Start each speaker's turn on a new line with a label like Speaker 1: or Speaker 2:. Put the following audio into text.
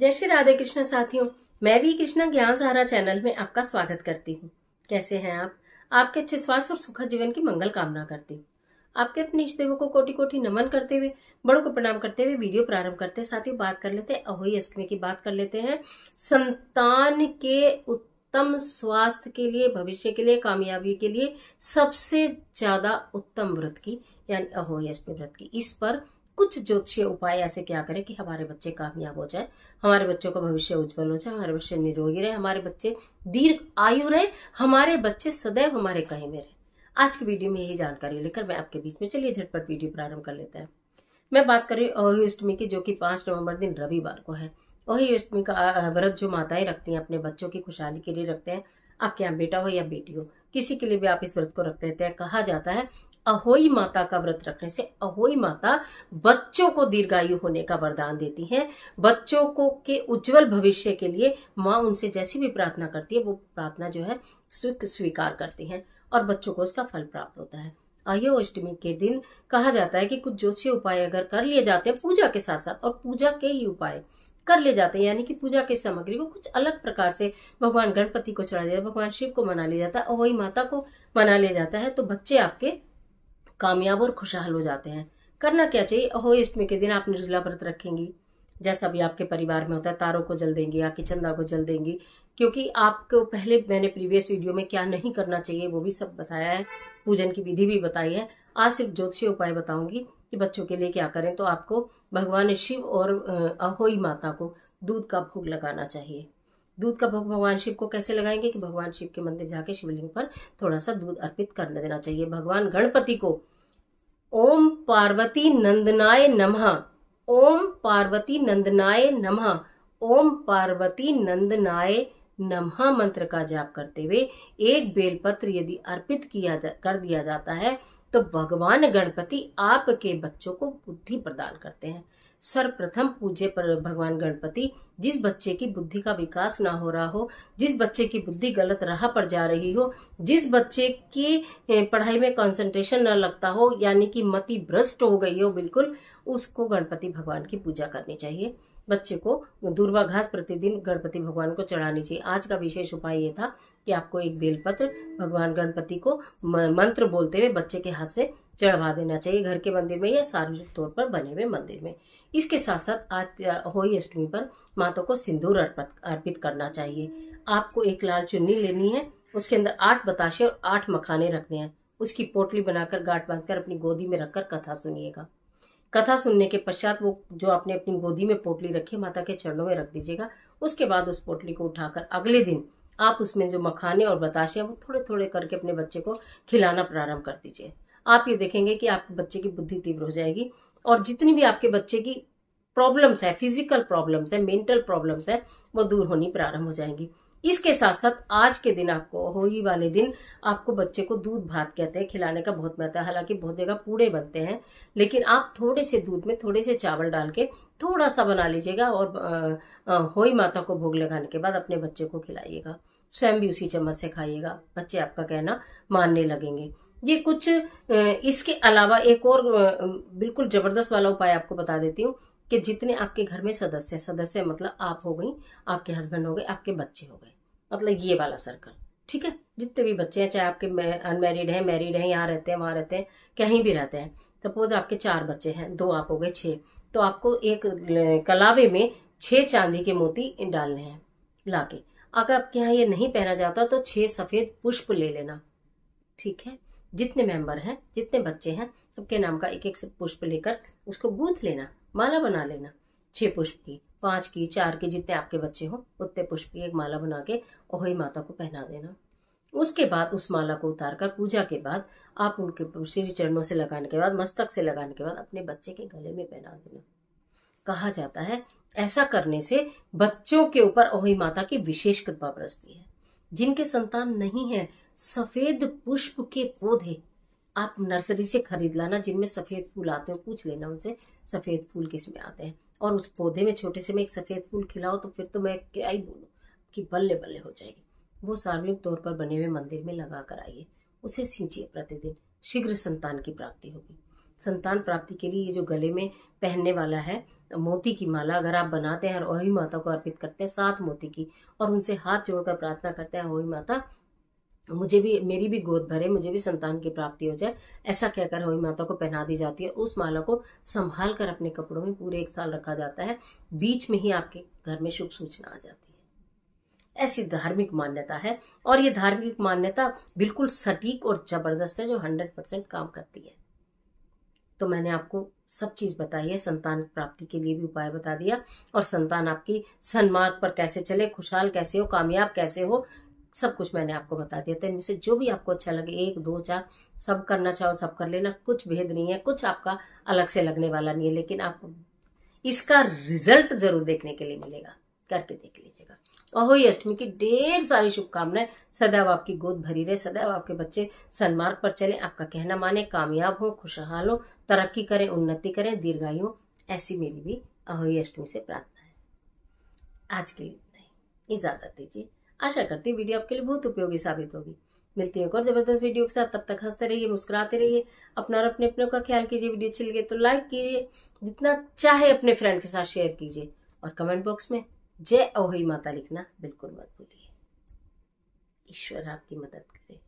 Speaker 1: जय श्री राधे कृष्ण साथियों मैं भी कृष्णा ज्ञान सहारा चैनल में आपका स्वागत करती हूँ कैसे हैं आप आपके अच्छे स्वास्थ्य और सुखद जीवन की मंगल कामना करती हूँ आपके अपने इष्ट देवों को कोटि कोटि नमन करते हुए बड़ों को प्रणाम करते हुए वीडियो प्रारंभ करते हैं साथ ही बात कर लेते हैं अहोई अष्टमी की बात कर लेते हैं संतान के उत्तम स्वास्थ्य के लिए भविष्य के लिए कामयाबी के लिए सबसे ज्यादा उत्तम व्रत की यानी अहोई अष्टमी व्रत की इस पर कुछ ज्योतिषीय उपाय ऐसे क्या करें कि हमारे बच्चे कामयाब हो जाए हमारे बच्चों का भविष्य उज्जवल हो जाए हमारे बच्चे निरोगी रहे हमारे बच्चे दीर्घ आयु रहे हमारे बच्चे सदैव हमारे कहीं में रहे आज की वीडियो में यही जानकारी लेकर मैं आपके बीच में चलिए झटपट वीडियो प्रारंभ कर लेते हैं मैं बात कर रही हूँ अष्टमी की जो कि पाँच नवंबर दिन रविवार को है वही अष्टमी का व्रत जो माताएं रखती हैं अपने बच्चों की खुशहाली के लिए रखते हैं आपके यहाँ बेटा हो या बेटी हो किसी के लिए भी आप इस व्रत को रख देते हैं कहा जाता है अहोई माता का व्रत रखने से अहोई माता बच्चों को दीर्घायु होने का वरदान देती है बच्चों को के उज्जवल भविष्य के लिए माँ उनसे जैसी भी प्रार्थना करती है वो प्रार्थना जो है स्वीकार करती है और बच्चों को उसका फल प्राप्त होता है अयो अष्टमी के दिन कहा जाता है कि कुछ ज्योतिषीय उपाय अगर कर लिए जाते हैं पूजा के साथ साथ और पूजा के ही उपाय कर ले जाते हैं यानी कि पूजा के सामग्री को कुछ अलग प्रकार से भगवान गणपति को चढ़ा दिया भगवान शिव को मना लिया जाता है और वही माता को मना लिया जाता है तो बच्चे आपके कामयाब और खुशहाल हो जाते हैं करना क्या चाहिए अष्टमी के दिन आप निर्जला व्रत रखेंगी जैसा भी आपके परिवार में होता है तारों को जल देंगी आपकी चंदा को जल देंगी क्योंकि आपको पहले मैंने प्रीवियस वीडियो में क्या नहीं करना चाहिए वो भी सब बताया है पूजन की विधि भी बताई है आज सिर्फ ज्योतिषीय उपाय बताऊंगी कि बच्चों के लिए क्या करें तो आपको भगवान शिव और अहोई माता को दूध का भोग लगाना चाहिए दूध का भोग भगवान शिव को कैसे लगाएंगे कि भगवान शिव के मंदिर जाके शिवलिंग पर थोड़ा सा दूध अर्पित करने देना चाहिए भगवान गणपति को ओम पार्वती नंदनाय नमः ओम पार्वती नंदनाय नमः ओम पार्वती नंदनाय नमः मंत्र का जाप करते हुए एक बेलपत्र यदि अर्पित किया जा, कर दिया जाता है तो भगवान गणपति आपके बच्चों को बुद्धि प्रदान करते हैं सर्वप्रथम पूज्य पर भगवान गणपति जिस बच्चे की बुद्धि का विकास ना हो रहा हो जिस बच्चे की बुद्धि गलत राह पर जा रही हो जिस बच्चे की पढ़ाई में कंसंट्रेशन ना लगता हो यानी कि मति भ्रष्ट हो गई हो बिल्कुल उसको गणपति भगवान की पूजा करनी चाहिए बच्चे को दूर्वाघास प्रतिदिन गणपति भगवान को चढ़ानी चाहिए आज का विशेष उपाय ये था कि आपको एक बेलपत्र भगवान गणपति को मंत्र बोलते हुए बच्चे के हाथ से चढ़वा देना चाहिए घर के मंदिर में या सार्वजनिक तौर पर बने हुए मंदिर में इसके साथ साथ आज होली अष्टमी पर माता को सिंदूर अर्पित अर्पित करना चाहिए आपको एक लाल चुन्नी लेनी है उसके अंदर आठ बताशे और आठ मखाने रखने हैं उसकी पोटली बनाकर गांठ बांधकर अपनी गोदी में रखकर कथा सुनिएगा कथा सुनने के पश्चात वो जो आपने अपनी गोदी में पोटली रखी माता के चरणों में रख दीजिएगा उसके बाद उस पोटली को उठाकर अगले दिन आप उसमें जो मखाने और बताशे वो थोड़े थोड़े करके अपने बच्चे को खिलाना प्रारंभ कर दीजिए आप ये देखेंगे कि आपके बच्चे की बुद्धि तीव्र हो जाएगी और जितनी भी आपके बच्चे की प्रॉब्लम्स है फिजिकल प्रॉब्लम्स है मेंटल प्रॉब्लम्स है वो दूर होनी प्रारंभ हो जाएंगी इसके साथ साथ आज के दिन आपको होली वाले दिन आपको बच्चे को दूध भात कहते हैं खिलाने का बहुत महत्व है हालांकि बहुत जगह पूड़े बनते हैं लेकिन आप थोड़े से दूध में थोड़े से चावल डाल के थोड़ा सा बना लीजिएगा और होई माता को भोग लगाने के बाद अपने बच्चे को खिलाइएगा स्वयं भी उसी चम्मच से खाइएगा बच्चे आपका कहना मानने लगेंगे ये कुछ इसके अलावा एक और बिल्कुल जबरदस्त वाला उपाय आपको बता देती हूँ कि जितने आपके घर में सदस्य सदस्य मतलब आप हो गई आपके हस्बैंड हो गए आपके बच्चे हो गए मतलब ये वाला सर्कल ठीक है जितने भी बच्चे हैं चाहे आपके अनमेरिड हैं मैरिड हैं यहाँ रहते हैं वहाँ रहते हैं कहीं भी रहते हैं सपोज आपके चार बच्चे हैं दो आप हो गए छः तो आपको एक कलावे में छः चांदी के मोती डालने हैं लाके अगर आपके यहाँ ये नहीं पहना जाता तो छः सफ़ेद पुष्प ले लेना ठीक है जितने मेंबर हैं जितने बच्चे हैं सबके नाम का एक एक पुष्प लेकर उसको गूंथ लेना माला बना लेना छह पुष्प की पाँच की चार की जितने आपके बच्चे हो उतने पुष्प की एक माला बना के ओही माता को पहना देना उसके बाद उस माला को उतार कर पूजा के बाद आप उनके श्री चरणों से लगाने के बाद मस्तक से लगाने के बाद अपने बच्चे के गले में पहना देना कहा जाता है ऐसा करने से बच्चों के ऊपर ओही माता की विशेष कृपा बरसती है जिनके संतान नहीं है सफेद पुष्प के पौधे आप नर्सरी से खरीद लाना जिनमें सफ़ेद फूल आते हैं पूछ लेना उनसे सफ़ेद फूल किस में आते हैं और उस पौधे में छोटे से में एक सफ़ेद फूल खिलाओ तो फिर तो मैं क्या ही बोलूँ कि बल्ले बल्ले हो जाएगी वो सार्वजनिक तौर पर बने हुए मंदिर में लगा कर आइए उसे सींचिए प्रतिदिन शीघ्र संतान की प्राप्ति होगी संतान प्राप्ति के लिए ये जो गले में पहनने वाला है मोती की माला अगर आप बनाते हैं और ओही माता को अर्पित करते हैं सात मोती की और उनसे हाथ जोड़कर प्रार्थना करते हैं ओही माता मुझे भी मेरी भी गोद भरे मुझे भी संतान की प्राप्ति हो जाए ऐसा कहकर हवी माता को पहना दी जाती है उस माला को संभाल कर अपने कपड़ों में पूरे एक साल रखा जाता है बीच में ही आपके घर में शुभ सूचना आ जाती है ऐसी धार्मिक मान्यता है और ये धार्मिक मान्यता बिल्कुल सटीक और जबरदस्त है जो हंड्रेड परसेंट काम करती है तो मैंने आपको सब चीज बताई है संतान प्राप्ति के लिए भी उपाय बता दिया और संतान आपकी सन्मार्ग पर कैसे चले खुशहाल कैसे हो कामयाब कैसे हो सब कुछ मैंने आपको बता दिया था इनमें से जो भी आपको अच्छा लगे एक दो चार सब करना चाहो सब कर लेना कुछ भेद नहीं है कुछ आपका अलग से लगने वाला नहीं है लेकिन आप इसका रिजल्ट जरूर देखने के लिए मिलेगा करके देख लीजिएगा अहोई अष्टमी की ढेर सारी शुभकामनाएं सदैव आपकी गोद भरी रहे सदैव आपके बच्चे सन्मार्ग पर चले आपका कहना माने कामयाब हो खुशहाल हो तरक्की करें उन्नति करें दीर्घायु ऐसी मेरी भी अहोई अष्टमी से प्रार्थना है आज के लिए इजाजत दीजिए आशा करती हूँ वीडियो आपके लिए बहुत उपयोगी साबित होगी मिलती है एक और जबरदस्त वीडियो के साथ तब तक हंसते रहिए मुस्कुराते रहिए अपना और अपने अपनों का ख्याल कीजिए वीडियो अच्छी लगे तो लाइक कीजिए जितना चाहे अपने फ्रेंड के साथ शेयर कीजिए और कमेंट बॉक्स में जय अवही माता लिखना बिल्कुल मत भूलिए ईश्वर आपकी मदद करे